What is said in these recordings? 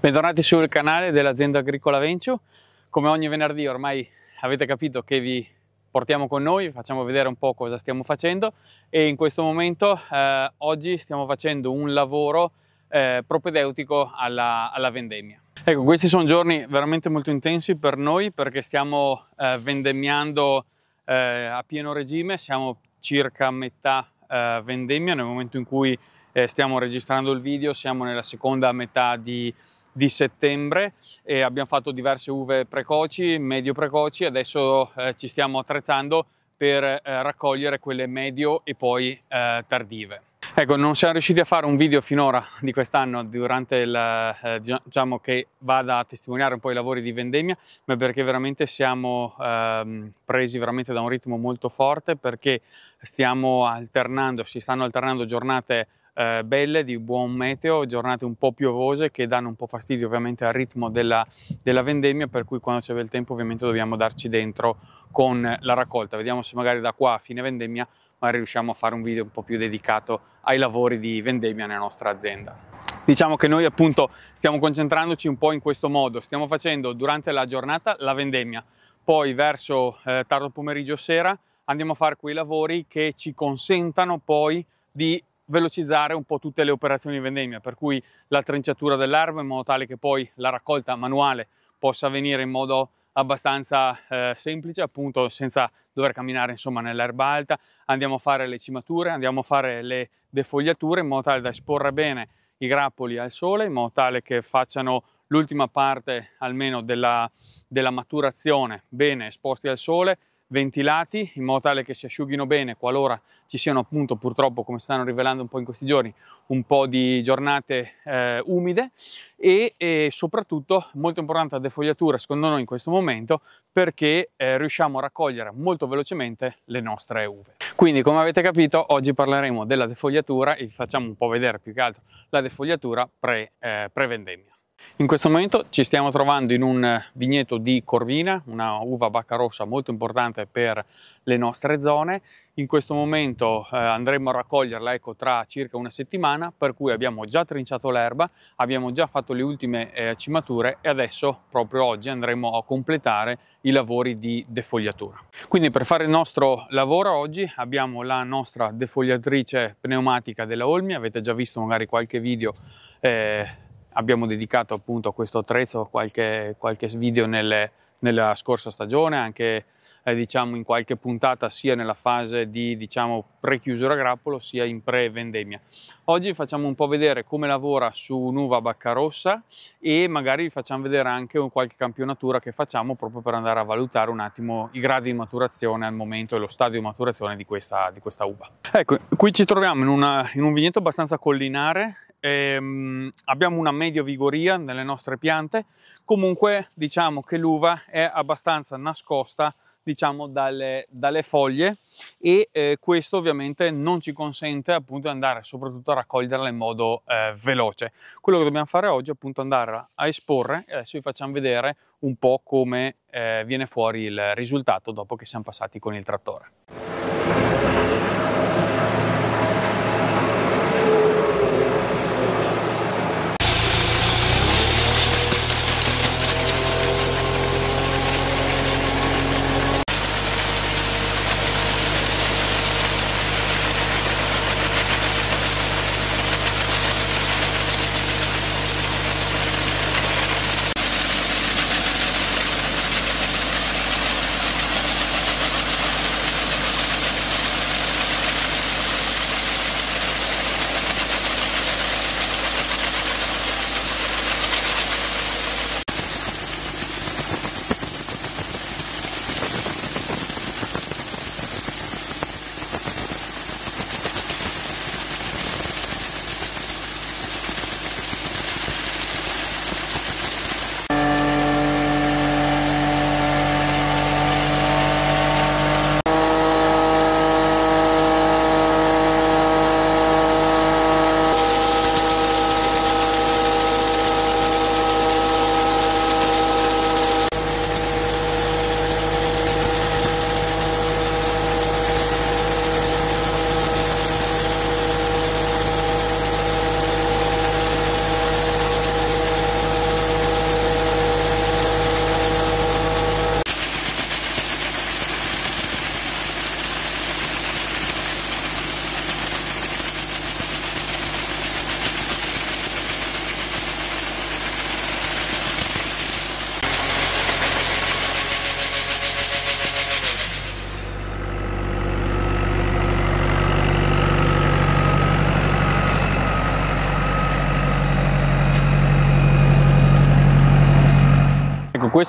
Bentornati sul canale dell'azienda agricola Vencio. Come ogni venerdì ormai avete capito che vi portiamo con noi, facciamo vedere un po' cosa stiamo facendo e in questo momento eh, oggi stiamo facendo un lavoro eh, propedeutico alla, alla, vendemmia. Ecco, questi sono giorni veramente molto intensi per noi perché stiamo eh, vendemmiando eh, a pieno regime, siamo circa a metà eh, vendemmia nel momento in cui eh, stiamo registrando il video, siamo nella seconda metà di di settembre e abbiamo fatto diverse uve precoci, medio precoci, adesso eh, ci stiamo attrezzando per eh, raccogliere quelle medio e poi eh, tardive. Ecco, non siamo riusciti a fare un video finora di quest'anno durante il, eh, diciamo che vada a testimoniare un po' i lavori di vendemmia, ma perché veramente siamo ehm, presi veramente da un ritmo molto forte perché stiamo alternando, si stanno alternando giornate eh, belle, di buon meteo, giornate un po' piovose che danno un po' fastidio ovviamente al ritmo della, della vendemmia, per cui quando c'è bel tempo ovviamente dobbiamo darci dentro con la raccolta. Vediamo se magari da qua a fine vendemmia magari riusciamo a fare un video un po' più dedicato ai lavori di vendemmia nella nostra azienda. Diciamo che noi appunto stiamo concentrandoci un po' in questo modo, stiamo facendo durante la giornata la vendemmia, poi verso eh, tardo pomeriggio sera andiamo a fare quei lavori che ci consentano poi di velocizzare un po' tutte le operazioni di vendemmia, per cui la trenciatura dell'erba in modo tale che poi la raccolta manuale possa avvenire in modo abbastanza eh, semplice, appunto senza dover camminare insomma nell'erba alta, andiamo a fare le cimature, andiamo a fare le defogliature in modo tale da esporre bene i grappoli al sole, in modo tale che facciano l'ultima parte almeno della, della maturazione bene esposti al sole, ventilati in modo tale che si asciughino bene qualora ci siano appunto purtroppo come stanno rivelando un po' in questi giorni un po' di giornate eh, umide e, e, soprattutto molto importante la defogliatura secondo noi in questo momento perché eh, riusciamo a raccogliere molto velocemente le nostre uve. Quindi come avete capito oggi parleremo della defogliatura e vi facciamo un po' vedere più che altro la defogliatura pre, eh, pre vendemmia in questo momento ci stiamo trovando in un vigneto di Corvina, una uva bacca rossa molto importante per le nostre zone. In questo momento eh, andremo a raccoglierla ecco, tra circa una settimana, per cui abbiamo già trinciato l'erba, abbiamo già fatto le ultime eh, cimature e adesso, proprio oggi, andremo a completare i lavori di defogliatura. Quindi per fare il nostro lavoro oggi abbiamo la nostra defogliatrice pneumatica della Olmi, avete già visto magari qualche video eh, Abbiamo dedicato appunto a questo attrezzo qualche, qualche video nelle, nella scorsa stagione, anche eh, diciamo in qualche puntata sia nella fase di diciamo, pre-chiusura grappolo sia in pre-vendemmia. Oggi facciamo un po' vedere come lavora su un'uva baccarossa e magari vi facciamo vedere anche qualche campionatura che facciamo proprio per andare a valutare un attimo i gradi di maturazione al momento e lo stadio di maturazione di questa, di questa uva. Ecco, qui ci troviamo in, una, in un vigneto abbastanza collinare ehm, abbiamo una media vigoria nelle nostre piante, comunque diciamo che l'uva è abbastanza nascosta diciamo dalle, dalle foglie e eh, questo ovviamente non ci consente appunto di andare soprattutto a raccoglierla in modo eh, veloce. Quello che dobbiamo fare oggi è appunto andare a esporre e adesso vi facciamo vedere un po' come eh, viene fuori il risultato dopo che siamo passati con il trattore.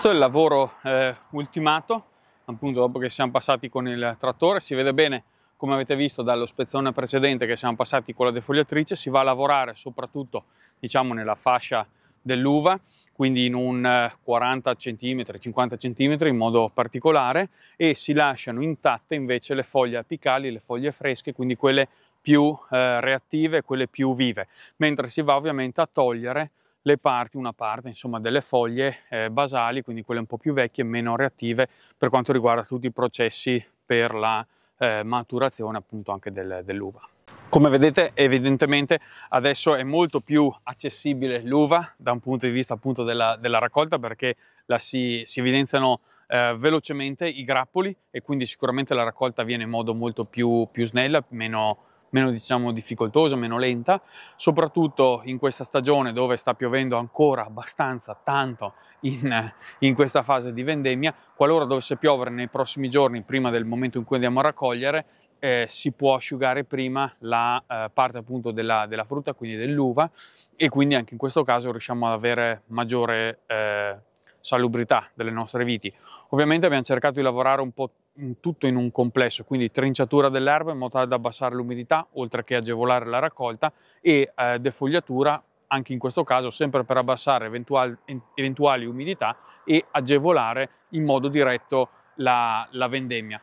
Questo è il lavoro eh, ultimato, appunto dopo che siamo passati con il trattore, si vede bene come avete visto dallo spezzone precedente che siamo passati con la defogliatrice si va a lavorare soprattutto diciamo nella fascia dell'uva, quindi in un 40 cm, 50 cm in modo particolare e si lasciano intatte invece le foglie apicali, le foglie fresche, quindi quelle più eh, reattive, quelle più vive, mentre si va ovviamente a togliere le parti, una parte insomma delle foglie eh, basali, quindi quelle un po' più vecchie, meno reattive per quanto riguarda tutti i processi per la eh, maturazione appunto anche del, dell'uva. Come vedete evidentemente adesso è molto più accessibile l'uva da un punto di vista appunto della, della raccolta perché la si, si evidenziano eh, velocemente i grappoli e quindi sicuramente la raccolta avviene in modo molto più, più snella, meno, meno diciamo, difficoltosa, meno lenta, soprattutto in questa stagione dove sta piovendo ancora abbastanza tanto in, in questa fase di vendemmia, qualora dovesse piovere nei prossimi giorni prima del momento in cui andiamo a raccogliere, eh, si può asciugare prima la eh, parte appunto della, della, frutta, quindi dell'uva, e quindi anche in questo caso riusciamo ad avere maggiore eh, salubrità delle nostre viti. Ovviamente abbiamo cercato di lavorare un po' tutto in un complesso, quindi trinciatura dell'erba in modo tale da abbassare l'umidità, oltre che agevolare la raccolta, e eh, defogliatura anche in questo caso sempre per abbassare eventuali, eventuali umidità e agevolare in modo diretto la, la vendemmia.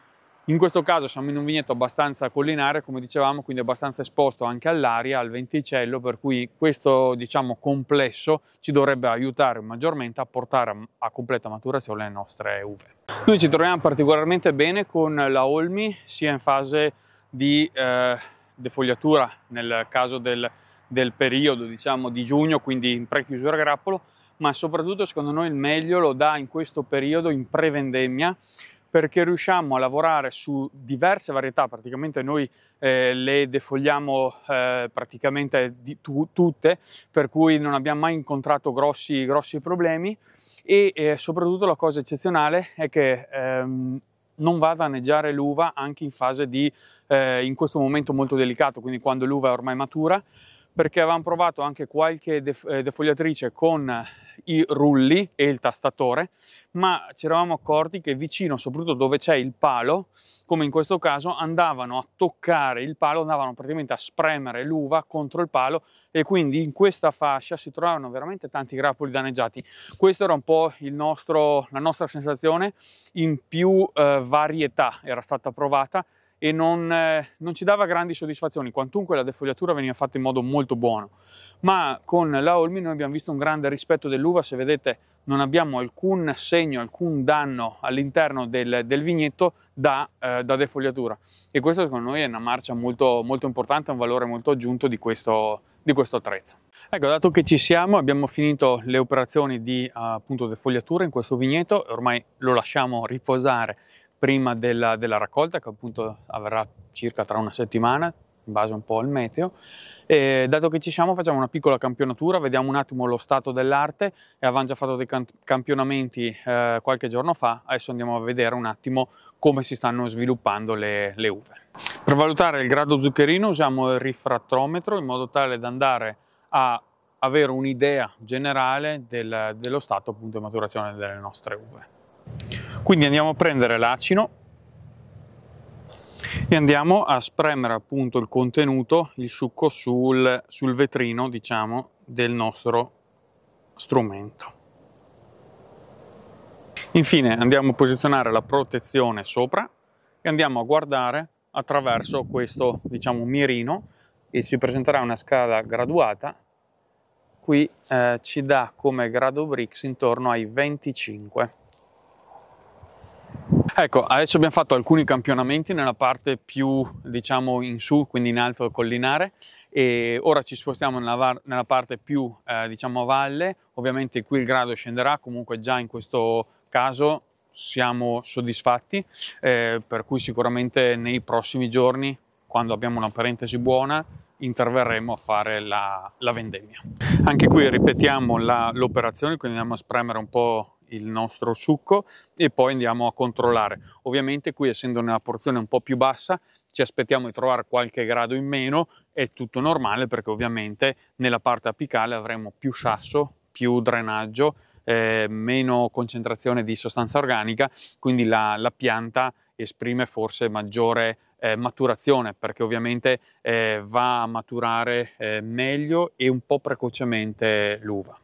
In questo caso siamo in un vigneto abbastanza collinare, come dicevamo, quindi abbastanza esposto anche all'aria, al venticello, per cui questo diciamo, complesso ci dovrebbe aiutare maggiormente a portare a completa maturazione le nostre uve. Noi ci troviamo particolarmente bene con la Olmi, sia in fase di eh, defogliatura nel caso del, del periodo diciamo, di giugno, quindi in pre-chiusura grappolo, ma soprattutto secondo noi il meglio lo dà in questo periodo in pre-vendemmia, perché riusciamo a lavorare su diverse varietà, praticamente noi eh, le defogliamo eh, praticamente tu, tutte, per cui non abbiamo mai incontrato grossi, grossi problemi e eh, soprattutto la cosa eccezionale è che ehm, non va a danneggiare l'uva anche in fase di, eh, in questo momento molto delicato, quindi quando l'uva è ormai matura, perché avevamo provato anche qualche eh, defogliatrice con i rulli e il tastatore, ma ci eravamo accorti che vicino, soprattutto dove c'è il palo, come in questo caso, andavano a toccare il palo, andavano praticamente a spremere l'uva contro il palo e quindi in questa fascia si trovavano veramente tanti grappoli danneggiati. Questa era un po' il nostro, la nostra sensazione, in più eh, varietà era stata provata e non, eh, non, ci dava grandi soddisfazioni, quantunque la defogliatura veniva fatta in modo molto buono. Ma con la Olmi noi abbiamo visto un grande rispetto dell'uva, se vedete non abbiamo alcun segno, alcun danno all'interno del, del vigneto da, eh, da, defogliatura e questo secondo noi è una marcia molto, molto importante, un valore molto aggiunto di questo, di questo attrezzo. Ecco, dato che ci siamo, abbiamo finito le operazioni di eh, appunto defogliatura in questo vigneto, ormai lo lasciamo riposare prima della, della, raccolta che appunto avverrà circa tra una settimana in base un po' al meteo e dato che ci siamo facciamo una piccola campionatura vediamo un attimo lo stato dell'arte e avevamo già fatto dei campionamenti eh, qualche giorno fa adesso andiamo a vedere un attimo come si stanno sviluppando le, le uve per valutare il grado zuccherino usiamo il rifrattrometro in modo tale da andare a avere un'idea generale del, dello stato appunto di maturazione delle nostre uve quindi andiamo a prendere l'acino e andiamo a spremere appunto il contenuto, il succo sul, sul vetrino diciamo del nostro strumento. Infine andiamo a posizionare la protezione sopra e andiamo a guardare attraverso questo diciamo mirino e ci presenterà una scala graduata qui eh, ci dà come grado Brix intorno ai 25 Ecco, adesso abbiamo fatto alcuni campionamenti nella parte più, diciamo, in su, quindi in alto collinare e ora ci spostiamo nella, nella parte più, eh, diciamo, a valle. Ovviamente qui il grado scenderà, comunque già in questo caso siamo soddisfatti, eh, per cui sicuramente nei prossimi giorni, quando abbiamo una parentesi buona, interverremo a fare la, la vendemmia. Anche qui ripetiamo l'operazione, quindi andiamo a spremere un po' il nostro succo e poi andiamo a controllare. Ovviamente qui essendo nella porzione un po' più bassa ci aspettiamo di trovare qualche grado in meno, è tutto normale perché ovviamente nella parte apicale avremo più sasso, più drenaggio, eh, meno concentrazione di sostanza organica, quindi la, la pianta esprime forse maggiore eh, maturazione perché ovviamente eh, va a maturare eh, meglio e un po' precocemente l'uva.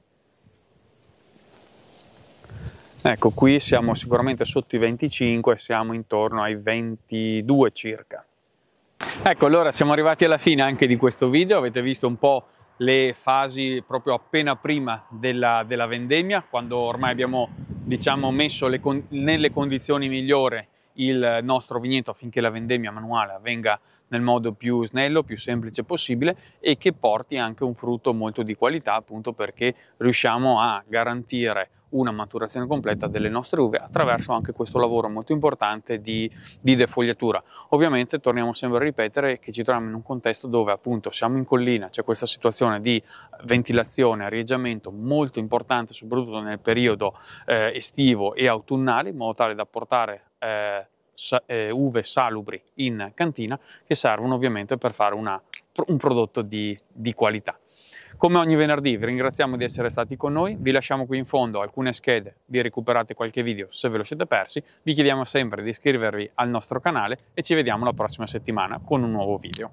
Ecco, qui siamo sicuramente sotto i 25, siamo intorno ai 22 circa. Ecco, allora siamo arrivati alla fine anche di questo video, avete visto un po' le fasi proprio appena prima della, della vendemmia, quando ormai abbiamo diciamo, messo le con nelle condizioni migliori il nostro vigneto affinché la vendemmia manuale avvenga nel modo più snello, più semplice possibile e che porti anche un frutto molto di qualità appunto perché riusciamo a garantire una maturazione completa delle nostre uve attraverso anche questo lavoro molto importante di, di defogliatura. Ovviamente torniamo sempre a ripetere che ci troviamo in un contesto dove appunto siamo in collina, c'è questa situazione di ventilazione, arieggiamento molto importante soprattutto nel periodo eh, estivo e autunnale in modo tale da portare eh, sa eh, uve salubri in cantina che servono ovviamente per fare una, un prodotto di, di qualità. Come ogni venerdì vi ringraziamo di essere stati con noi, vi lasciamo qui in fondo alcune schede, vi recuperate qualche video se ve lo siete persi, vi chiediamo sempre di iscrivervi al nostro canale e ci vediamo la prossima settimana con un nuovo video.